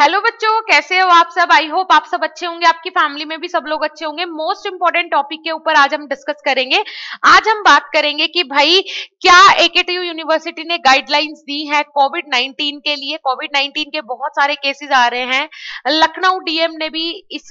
hello बच्चों कैसे हो आप सब आई होप आप सब अच्छे होंगे आपकी फैमिली में भी सब लोग अच्छे होंगे मोस्ट इंपॉर्टेंट टॉपिक के ऊपर आज हम डिस्कस करेंगे आज हम बात करेंगे कि भाई क्या एकेटीयू यूनिवर्सिटी ने गाइडलाइंस दी है कोविड 19 के लिए कोविड 19 के बहुत सारे केसेस आ रहे हैं लखनऊ डीएम ने भी इस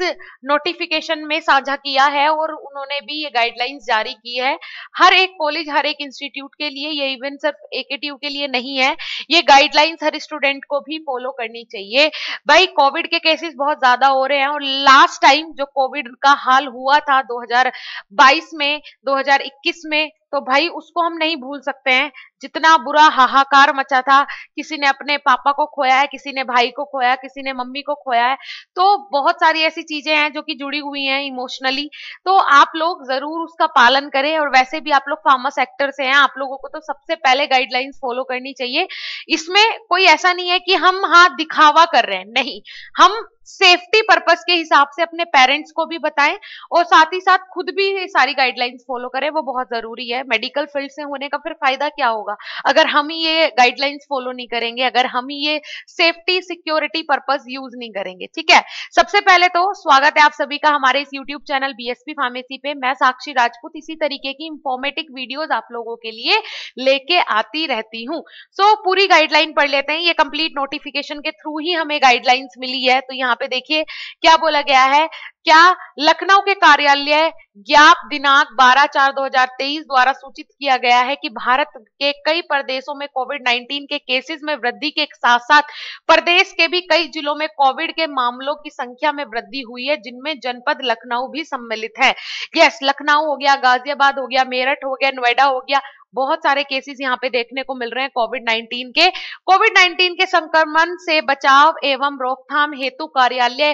नोटिफिकेशन में साझा किया है और उन्होंने भी ये गाइडलाइंस जारी की है हर एक कॉलेज हर एक इंस्टीट्यूट के लिए ये इवन सिर्फ एकेटीयू के लिए नहीं है ये गाइडलाइंस हर स्टूडेंट को भी फॉलो करनी चाहिए भाई कोविड के केसेस बहुत ज्यादा हो रहे हैं और लास्ट टाइम जो कोविड का हाल हुआ था 2022 में 2021 में तो भाई उसको हम नहीं भूल सकते हैं जितना बुरा हाहाकार मचा था किसी ने अपने पापा को खोया है किसी ने भाई को खोया किसी ने मम्मी को खोया है तो बहुत सारी ऐसी चीजें हैं जो कि जुड़ी हुई हैं इमोशनली तो आप लोग जरूर उसका पालन करें और वैसे भी आप लोग फार्मा सेक्टर से हैं आप लोगों को तो सबसे पहले गाइडलाइंस फॉलो करनी चाहिए इसमें कोई ऐसा नहीं है कि हम हाँ दिखावा कर रहे हैं नहीं हम सेफ्टी पर्पस के हिसाब से अपने पेरेंट्स को भी बताएं और साथ ही साथ खुद भी सारी गाइडलाइंस फॉलो करें वो बहुत जरूरी है मेडिकल फील्ड से होने का फिर फायदा क्या होगा अगर हम ही ये गाइडलाइंस फॉलो नहीं करेंगे अगर हम ही ये सेफ्टी सिक्योरिटी पर्पस यूज नहीं करेंगे ठीक है सबसे पहले तो स्वागत है आप सभी का हमारे इस यूट्यूब चैनल बीएसपी फार्मेसी पे मैं साक्षी राजपूत इसी तरीके की इंफॉर्मेटिव वीडियोज आप लोगों के लिए लेके आती रहती हूँ सो so, पूरी गाइडलाइन पढ़ लेते हैं ये कंप्लीट नोटिफिकेशन के थ्रू ही हमें गाइडलाइंस मिली है तो यहाँ पे देखिए क्या बोला गया है क्या लखनऊ के कार्यालय ज्ञाप दिनांक 12 चार 2023 द्वारा सूचित किया गया है कि भारत के कई प्रदेशों में कोविड 19 के केसेस में वृद्धि के साथ साथ प्रदेश के भी कई जिलों में कोविड के मामलों की संख्या में वृद्धि हुई है जिनमें जनपद लखनऊ भी सम्मिलित है यस लखनऊ हो गया गाजियाबाद हो गया मेरठ हो गया नोएडा हो गया बहुत सारे केसेस यहाँ पे देखने को मिल रहे हैं कोविड 19 के कोविड 19 के संक्रमण से बचाव एवं रोकथाम हेतु कार्यालय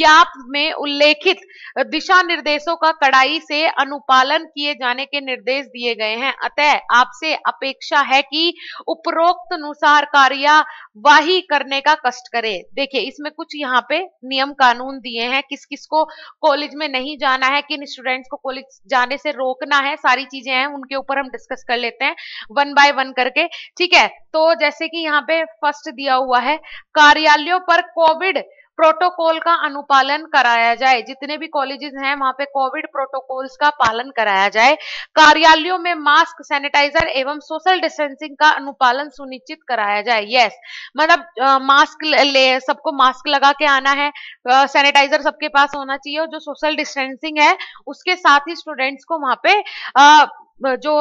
ज्ञाप में उल्लेखित दिशा निर्देशों का कड़ाई से अनुपालन किए जाने के निर्देश दिए गए हैं अतः आपसे अपेक्षा है कि उपरोक्त अनुसार कार्यवाही करने का कष्ट करे देखिए इसमें कुछ यहाँ पे नियम कानून दिए हैं किस किस को कॉलेज में नहीं जाना है किन स्टूडेंट्स को कॉलेज जाने से रोकना है सारी चीजें हैं उनके ऊपर हम डिस्कस कर लेते हैं वन बाय वन करके ठीक है तो जैसे कि यहाँ पे फर्स्ट दिया हुआ है कार्यालयों पर कोविड प्रोटोकॉल का अनुपालन कराया जाए जितने भी कॉलेजेस हैं वहां पे कोविड प्रोटोकॉल्स का पालन कराया जाए कार्यालयों में मास्क सैनिटाइजर एवं सोशल डिस्टेंसिंग का अनुपालन सुनिश्चित कराया जाए यस मतलब मास्क ले सबको मास्क लगा के आना है सैनिटाइजर सबके पास होना चाहिए और जो सोशल डिस्टेंसिंग है उसके साथ ही स्टूडेंट्स को वहां पे आ, जो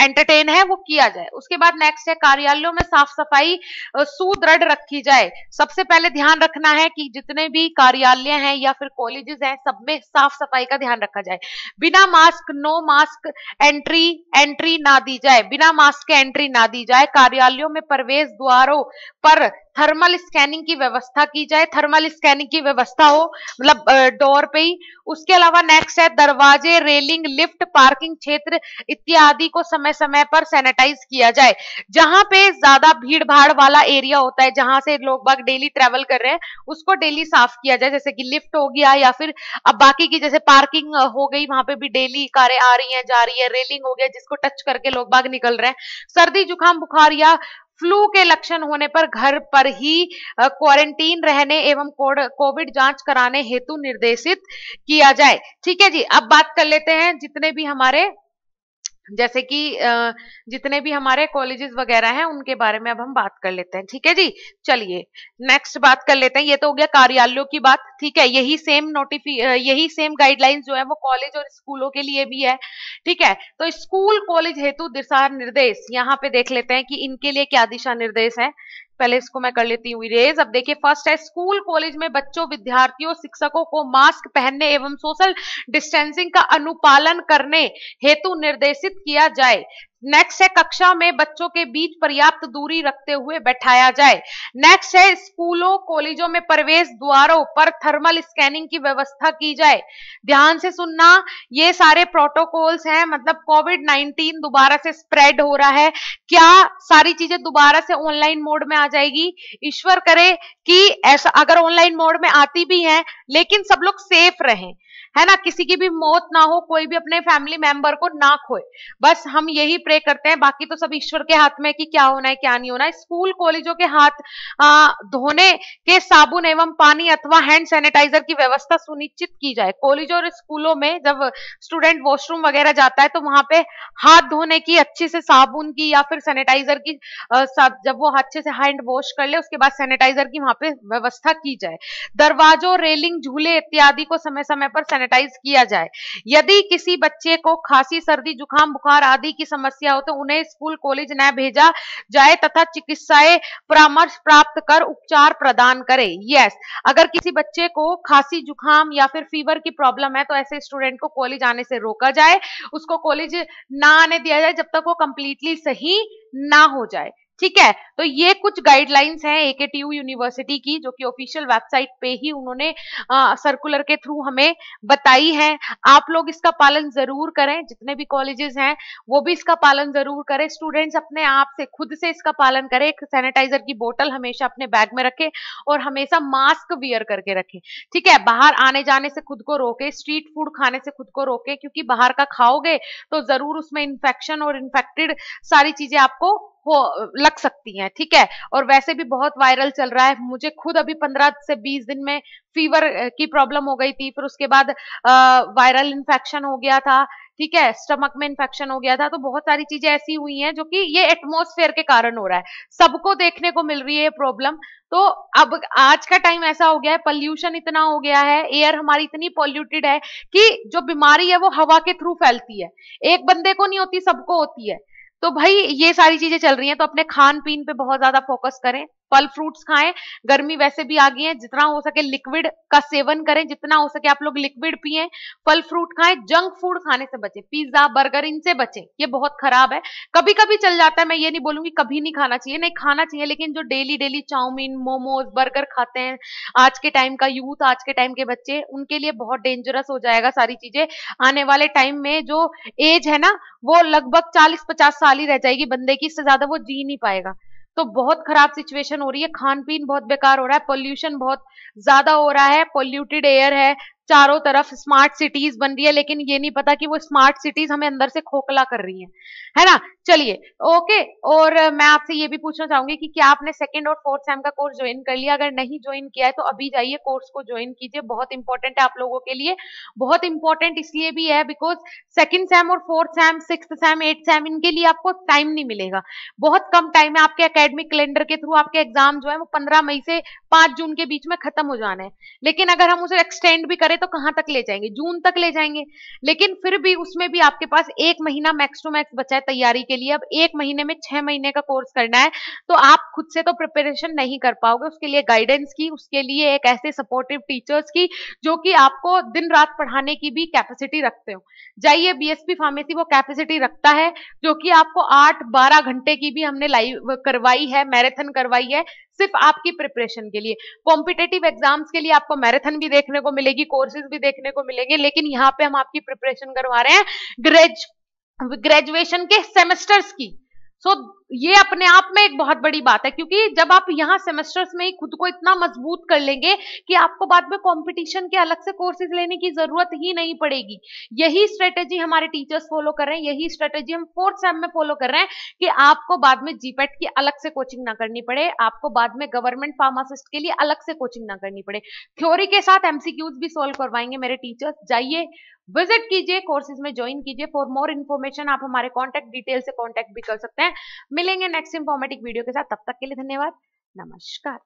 एंटरटेन है वो किया जाए उसके बाद नेक्स्ट है कार्यालयों में साफ सफाई सुदृढ़ रखी जाए सबसे पहले ध्यान रखना है कि जितने भी कार्यालय हैं या फिर कॉलेजेस हैं सब में साफ सफाई का ध्यान रखा जाए बिना mask no mask entry entry ना दी जाए बिना मास्क के एंट्री ना दी जाए कार्यालयों में प्रवेश द्वारों पर थर्मल स्कैनिंग की व्यवस्था की जाए थर्मल स्कैनिंग की व्यवस्था हो मतलब डोर पे ही उसके अलावा नेक्स्ट है दरवाजे रेलिंग लिफ्ट पार्किंग क्षेत्र इत्यादि को समय समय पर सैनिटाइज किया जाए जहां पे ज्यादा भीड़ भाड़ वाला एरिया होता है जहां से लोग बाग डेली ट्रेवल कर रहे हैं उसको डेली साफ किया जाए जैसे कि लिफ्ट हो गया या फिर अब बाकी की जैसे पार्किंग हो गई वहां पे भी डेली कारें आ रही है जा रही है रेलिंग हो गया जिसको टच करके लोग बाग निकल रहे हैं सर्दी जुकाम बुखार या फ्लू के लक्षण होने पर घर पर ही क्वारंटीन रहने एवं कोविड जांच कराने हेतु निर्देशित किया जाए ठीक है जी अब बात कर लेते हैं जितने भी हमारे जैसे कि जितने भी हमारे कॉलेजेस वगैरह हैं उनके बारे में अब हम बात कर लेते हैं ठीक है जी चलिए नेक्स्ट बात कर लेते हैं ये तो हो गया कार्यालयों की बात ठीक है यही सेम नोटिफी यही सेम गाइडलाइंस जो है वो कॉलेज और स्कूलों के लिए भी है ठीक है तो स्कूल कॉलेज हेतु दिशा निर्देश यहाँ पे देख लेते हैं कि इनके लिए क्या दिशा निर्देश है पहले इसको मैं कर लेती हूँ इरेज अब देखिए फर्स्ट है स्कूल कॉलेज में बच्चों विद्यार्थियों शिक्षकों को मास्क पहनने एवं सोशल डिस्टेंसिंग का अनुपालन करने हेतु निर्देशित किया जाए नेक्स्ट है कक्षा में बच्चों के बीच पर्याप्त दूरी रखते हुए बैठाया जाए नेक्स्ट है स्कूलों कॉलेजों में प्रवेश द्वारों पर थर्मल स्कैनिंग की व्यवस्था की जाए ध्यान से सुनना ये सारे प्रोटोकॉल्स हैं मतलब कोविड 19 दोबारा से स्प्रेड हो रहा है क्या सारी चीजें दोबारा से ऑनलाइन मोड में आ जाएगी ईश्वर करे कि ऐसा अगर ऑनलाइन मोड में आती भी है लेकिन सब लोग सेफ रहें है ना किसी की भी मौत ना हो कोई भी अपने फैमिली मेंबर को ना खोए बस हम यही प्रे करते हैं बाकी तो सब ईश्वर के हाथ में कि क्या होना है क्या नहीं होना है स्कूल कॉलेजों के हाथ धोने के साबुन एवं पानी अथवा हैंड सैनिटाइजर की व्यवस्था सुनिश्चित की जाए कॉलेज और स्कूलों में जब स्टूडेंट वॉशरूम वगैरह जाता है तो वहां पे हाथ धोने की अच्छे से साबुन की या फिर सैनिटाइजर की जब वो अच्छे से हैंड वॉश कर ले उसके बाद सैनिटाइजर की वहां पे व्यवस्था की जाए दरवाजों रेलिंग झूले इत्यादि को समय समय पर सैनिटाइज किया जाए यदि किसी बच्चे को खांसी सर्दी जुकाम बुखार आदि की समस्या हो तो उन्हें स्कूल कॉलेज न भेजा जाए तथा चिकित्साएं परामर्श प्राप्त कर उपचार प्रदान करे यस अगर किसी बच्चे को खांसी जुकाम या फिर फीवर की प्रॉब्लम है तो ऐसे स्टूडेंट को कॉलेज आने से रोका जाए उसको कॉलेज ना आने दिया जाए जब तक वो कंप्लीटली सही ना हो जाए ठीक है तो ये कुछ गाइडलाइंस हैं एकेटीयू यूनिवर्सिटी की जो कि ऑफिशियल वेबसाइट पे ही उन्होंने आ, सर्कुलर के थ्रू हमें बताई है आप लोग इसका पालन जरूर करें जितने भी कॉलेजेस हैं वो भी इसका पालन जरूर करें स्टूडेंट्स अपने आप से खुद से इसका पालन करें एक सैनिटाइजर की बोतल हमेशा अपने बैग में रखें और हमेशा मास्क वियर करके रखें ठीक है बाहर आने जाने से खुद को रोके स्ट्रीट फूड खाने से खुद को रोके क्योंकि बाहर का खाओगे तो जरूर उसमें इन्फेक्शन और इन्फेक्टेड सारी चीजें आपको हो लग सकती हैं ठीक है और वैसे भी बहुत वायरल चल रहा है मुझे खुद अभी पंद्रह से बीस दिन में फीवर की प्रॉब्लम हो गई थी फिर उसके बाद वायरल इन्फेक्शन हो गया था ठीक है स्टमक में इन्फेक्शन हो गया था तो बहुत सारी चीजें ऐसी हुई हैं जो कि ये एटमोस्फेयर के कारण हो रहा है सबको देखने को मिल रही है प्रॉब्लम तो अब आज का टाइम ऐसा हो गया है पॉल्यूशन इतना हो गया है एयर हमारी इतनी पॉल्यूटेड है कि जो बीमारी है वो हवा के थ्रू फैलती है एक बंदे को नहीं होती सबको होती है तो भाई ये सारी चीजें चल रही हैं तो अपने खान पीन पे बहुत ज्यादा फोकस करें फल फ्रूट्स खाएं गर्मी वैसे भी आ गई है जितना हो सके लिक्विड का सेवन करें जितना हो सके आप लोग लिक्विड पिए फल फ्रूट खाएं जंक फूड खाने से बचें पिज्जा बर्गर इनसे बचें ये बहुत खराब है कभी कभी चल जाता है मैं ये नहीं बोलूंगी कभी नहीं खाना चाहिए नहीं खाना चाहिए लेकिन जो daily daily chow mein momos burger खाते हैं आज के टाइम का यूथ आज के टाइम के बच्चे उनके लिए बहुत डेंजरस हो जाएगा सारी चीजें आने वाले टाइम में जो एज है ना वो लगभग चालीस पचास साल ही रह जाएगी बंदे की इससे ज्यादा वो जी नहीं पाएगा तो बहुत खराब सिचुएशन हो रही है खान पीन बहुत बेकार हो रहा है पोल्यूशन बहुत ज्यादा हो रहा है पोल्यूटेड एयर है चारों तरफ स्मार्ट सिटीज बन रही है लेकिन ये नहीं पता कि वो स्मार्ट सिटीज हमें अंदर से खोखला कर रही है है ना चलिए ओके और मैं आपसे ये भी पूछना चाहूंगी कि क्या आपने सेकेंड और फोर्थ सेम का कोर्स ज्वाइन कर लिया अगर नहीं ज्वाइन किया है तो अभी जाइए कोर्स को ज्वाइन कीजिए बहुत इंपॉर्टेंट है आप लोगों के लिए बहुत इंपॉर्टेंट इसलिए भी है बिकॉज सेकंड सेम और fourth sem six sem eight sem इनके लिए आपको टाइम नहीं मिलेगा बहुत कम टाइम है आपके अकेडमिक कैलेंडर के थ्रू आपके एग्जाम जो है वो पंद्रह मई से पांच जून के बीच में खत्म हो जाना है लेकिन अगर हम उसे एक्सटेंड भी करें तो कहां तक ले जाएंगे जून तक ले जाएंगे लेकिन फिर भी उसमें भी आपके पास एक महीना मैक्स टू मैक्स बचा है तैयारी के लिए अब एक महीने में छह महीने का कोर्स करना है तो आप खुद से तो प्रिपरेशन नहीं कर पाओगे उसके लिए गाइडेंस की उसके लिए एक ऐसे सपोर्टिव टीचर्स की जो कि आपको दिन रात पढ़ाने की भी कैपेसिटी रखते हो जाइए बीएसपी फार्मेसी वो कैपेसिटी रखता है जो कि आपको आठ बारह घंटे की भी हमने लाइव करवाई है मैराथन करवाई है सिर्फ आपकी प्रिपरेशन के लिए कॉम्पिटेटिव एग्जाम्स के लिए आपको मैराथन भी देखने को मिलेगी कोर्सेज भी देखने को मिलेंगे लेकिन यहाँ पे हम आपकी प्रिपरेशन करवा रहे हैं ग्रेज ग्रेजुएशन के सेमेस्टर्स की सो so, ये अपने आप में एक बहुत बड़ी बात है क्योंकि जब आप यहाँ सेमेस्टर्स में ही खुद को इतना मजबूत कर लेंगे कि आपको बाद में कंपटीशन के अलग से कोर्सेज लेने की जरूरत ही नहीं पड़ेगी यही स्ट्रेटेजी हमारे टीचर्स फॉलो कर रहे हैं यही स्ट्रेटेजी हम फोर्थ सेम में फॉलो कर रहे हैं कि आपको बाद में जीपेट की अलग से कोचिंग ना करनी पड़े आपको बाद में गवर्नमेंट फार्मासिस्ट के लिए अलग से कोचिंग ना करनी पड़े थ्योरी के साथ एमसीक्यूज भी सोल्व करवाएंगे मेरे टीचर्स जाइए विजिट कीजिए कोर्सेज में ज्वाइन कीजिए फॉर मोर इन्फॉर्मेशन आप हमारे कॉन्टेक्ट डिटेल से कॉन्टेक्ट भी कर सकते हैं मिलेंगे नेक्स्ट इन्फॉर्मेटिव वीडियो के साथ तब तक के लिए धन्यवाद नमस्कार